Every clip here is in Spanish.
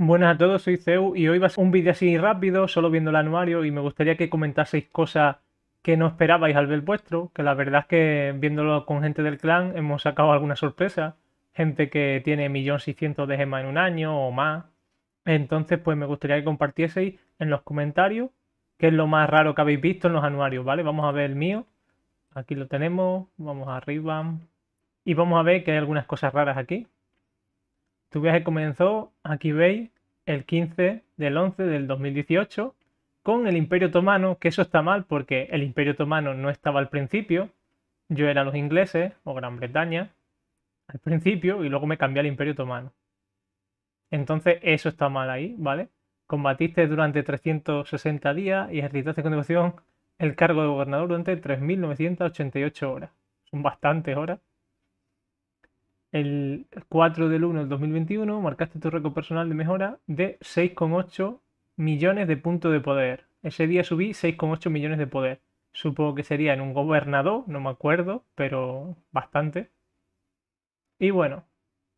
Buenas a todos, soy Ceu y hoy va a ser un vídeo así rápido, solo viendo el anuario y me gustaría que comentaseis cosas que no esperabais al ver vuestro, que la verdad es que viéndolo con gente del clan hemos sacado alguna sorpresa, gente que tiene 1.600.000 de gemas en un año o más, entonces pues me gustaría que compartieseis en los comentarios qué es lo más raro que habéis visto en los anuarios, ¿vale? Vamos a ver el mío, aquí lo tenemos, vamos arriba y vamos a ver que hay algunas cosas raras aquí. Tu viaje comenzó, aquí veis, el 15 del 11 del 2018 con el Imperio Otomano, que eso está mal porque el Imperio Otomano no estaba al principio, yo era los ingleses o Gran Bretaña al principio y luego me cambié al Imperio Otomano. Entonces eso está mal ahí, ¿vale? Combatiste durante 360 días y ejercitaste con devoción el cargo de gobernador durante 3.988 horas. Son bastantes horas el 4 de 1 del 2021 marcaste tu récord personal de mejora de 6,8 millones de puntos de poder. Ese día subí 6,8 millones de poder. Supongo que sería en un gobernador, no me acuerdo, pero bastante. Y bueno,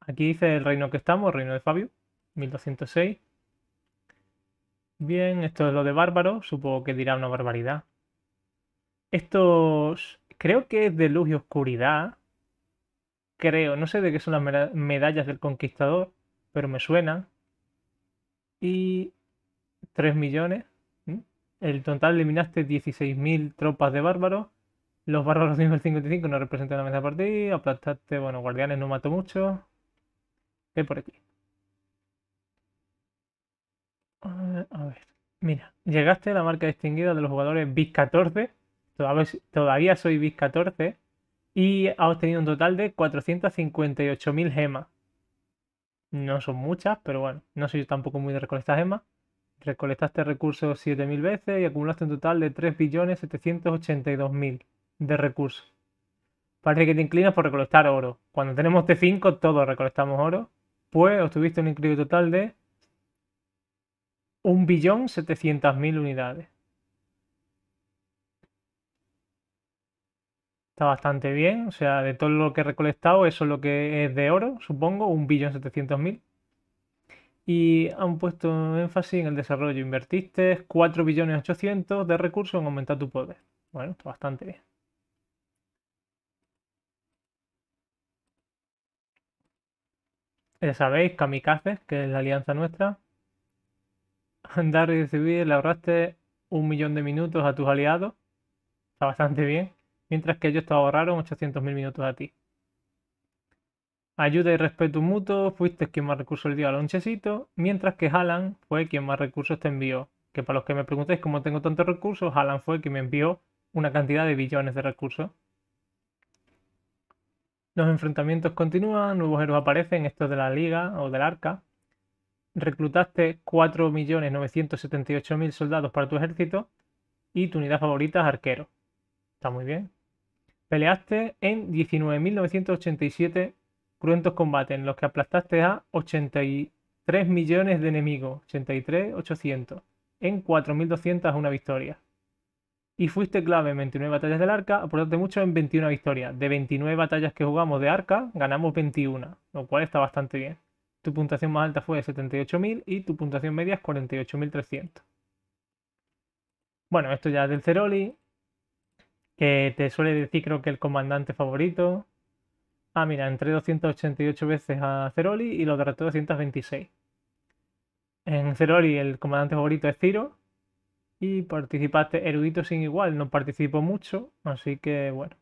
aquí dice el reino que estamos, reino de Fabio, 1206. Bien, esto es lo de bárbaro, supongo que dirá una barbaridad. Estos creo que es de luz y oscuridad, creo, no sé de qué son las medallas del conquistador, pero me suenan. Y 3 millones. El total eliminaste 16.000 tropas de bárbaros. Los bárbaros de nivel 55 no representan la mesa partida. Aplastaste, bueno, guardianes no mató mucho. ¿Qué por aquí? A ver, mira, llegaste a la marca distinguida de los jugadores BIS 14. Todavía, todavía soy BIS 14 y ha obtenido un total de 458.000 gemas. No son muchas, pero bueno, no soy yo tampoco muy de recolectar gemas. Recolectaste recursos 7.000 veces y acumulaste un total de 3.782.000 de recursos. Parece que te inclinas por recolectar oro. Cuando tenemos T5 todos recolectamos oro. Pues obtuviste un increíble total de 1.700.000 unidades. Está bastante bien. O sea, de todo lo que he recolectado, eso es lo que es de oro, supongo, un billón mil. Y han puesto énfasis en el desarrollo. Invertiste 4 billones 800 de recursos en aumentar tu poder. Bueno, está bastante bien. Ya sabéis, kamikaze, que es la alianza nuestra. Andar y recibir, le ahorraste un millón de minutos a tus aliados. Está bastante bien mientras que ellos te ahorraron 800.000 minutos a ti. Ayuda y respeto mutuo, fuiste quien más recursos le dio a Lonchecito, mientras que Halan fue quien más recursos te envió. Que para los que me preguntéis cómo tengo tantos recursos, Halan fue quien me envió una cantidad de billones de recursos. Los enfrentamientos continúan, nuevos héroes aparecen, estos de la Liga o del Arca. Reclutaste 4.978.000 soldados para tu ejército y tu unidad favorita es arquero. Está muy bien. Peleaste en 19.987 cruentos combates, en los que aplastaste a 83 millones de enemigos, 83.800, en 4.200 una victoria. Y fuiste clave en 29 batallas del arca, aportaste mucho en 21 victorias. De 29 batallas que jugamos de arca, ganamos 21, lo cual está bastante bien. Tu puntuación más alta fue de 78.000 y tu puntuación media es 48.300. Bueno, esto ya es del Ceroli, que te suele decir creo que el comandante favorito. Ah, mira, entré 288 veces a Ceroli y lo derroté 226. En Ceroli el comandante favorito es Ciro y participaste erudito sin igual, no participo mucho, así que bueno.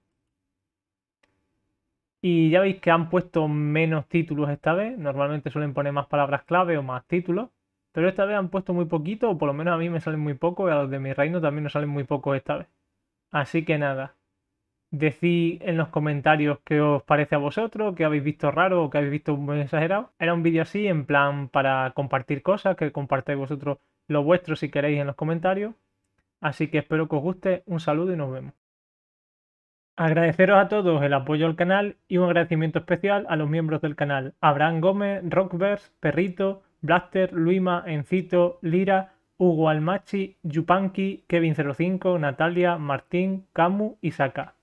Y ya veis que han puesto menos títulos esta vez, normalmente suelen poner más palabras clave o más títulos, pero esta vez han puesto muy poquito, o por lo menos a mí me salen muy pocos, y a los de mi reino también nos salen muy pocos esta vez. Así que nada, decid en los comentarios qué os parece a vosotros, qué habéis visto raro o qué habéis visto muy exagerado. Era un vídeo así, en plan para compartir cosas, que compartáis vosotros lo vuestro si queréis en los comentarios. Así que espero que os guste, un saludo y nos vemos. Agradeceros a todos el apoyo al canal y un agradecimiento especial a los miembros del canal. Abraham Gómez, Rockverse, Perrito, Blaster, Luima, Encito, Lira, Hugo Almachi, Yupanqui, Kevin05, Natalia, Martín, Camu y Saka.